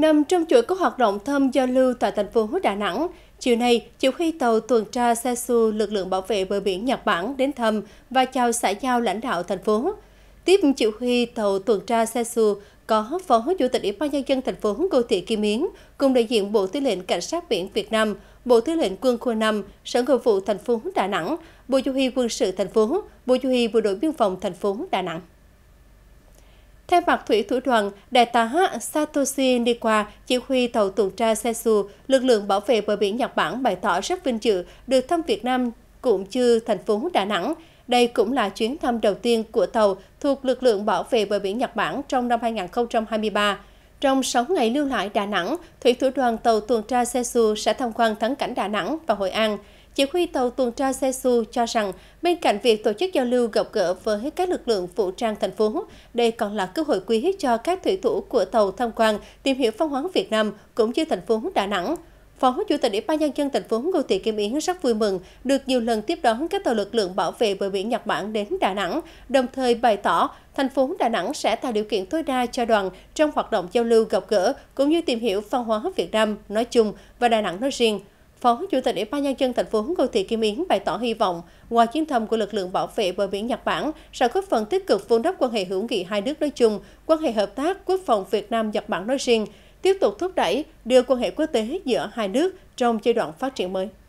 Nằm trong chuỗi các hoạt động thăm giao lưu tại thành phố Đà Nẵng, chiều nay, chiều khi tàu tuần tra Sesu lực lượng bảo vệ bờ biển Nhật Bản đến thăm và chào xã giao lãnh đạo thành phố. Tiếp chiều khi tàu tuần tra Sesu có Phó Chủ tịch Ủy ban nhân dân thành phố Ngô Thị Kim Yến cùng đại diện Bộ Tư lệnh Cảnh sát biển Việt Nam, Bộ Tư lệnh Quân khu 5, Sở Nội vụ thành phố Đà Nẵng, Bộ Chủ huy quân sự thành phố, Bộ Chủ huy Bộ đội biên phòng thành phố Đà Nẵng. Thay mặt Thủy Thủ đoàn, Đại tá Satoshi Nikwa, chỉ huy tàu tuần tra Sesu, lực lượng bảo vệ bờ biển Nhật Bản bày tỏ rất vinh dự được thăm Việt Nam cũng như thành phố Đà Nẵng. Đây cũng là chuyến thăm đầu tiên của tàu thuộc lực lượng bảo vệ bờ biển Nhật Bản trong năm 2023. Trong 6 ngày lưu lại Đà Nẵng, Thủy Thủ đoàn tàu tuần tra Sesu sẽ tham quan thắng cảnh Đà Nẵng và Hội An – chỉ huy tàu tuần tra Sesu cho rằng bên cạnh việc tổ chức giao lưu gặp gỡ với các lực lượng vũ trang thành phố, đây còn là cơ hội quý cho các thủy thủ của tàu tham quan tìm hiểu văn hóa Việt Nam cũng như thành phố Đà Nẵng. Phó Chủ tịch Ủy ban nhân dân thành phố Ngô Thị Kim Yến rất vui mừng được nhiều lần tiếp đón các tàu lực lượng bảo vệ bờ biển Nhật Bản đến Đà Nẵng, đồng thời bày tỏ thành phố Đà Nẵng sẽ tạo điều kiện tối đa cho đoàn trong hoạt động giao lưu gặp gỡ cũng như tìm hiểu văn hóa Việt Nam nói chung và Đà Nẵng nói riêng. Phó Chủ tịch Ủy ban nhân dân thành phố Ngô Thị Kim Yến bày tỏ hy vọng ngoài chuyến thăm của lực lượng bảo vệ bờ biển Nhật Bản sẽ góp phần tích cực vun đắp quan hệ hữu nghị hai nước nói chung, quan hệ hợp tác quốc phòng Việt Nam Nhật Bản nói riêng, tiếp tục thúc đẩy đưa quan hệ quốc tế giữa hai nước trong giai đoạn phát triển mới.